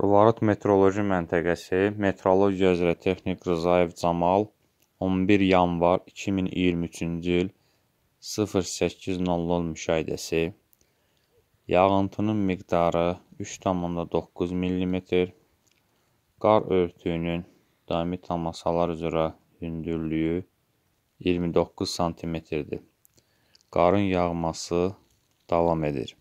Vilayət Meteoroloji Məntəqəsi Meteorologiya üzrə texnik Rzayev Camal 11 yanvar 2023-cü il 08:00 müşahidəsi Yağıntının miqdarı 3,9 mm. Qar örtüyünün diametr masalar üzrə hündürlüyü 29 sm-dir. Qarın yağması davam edir.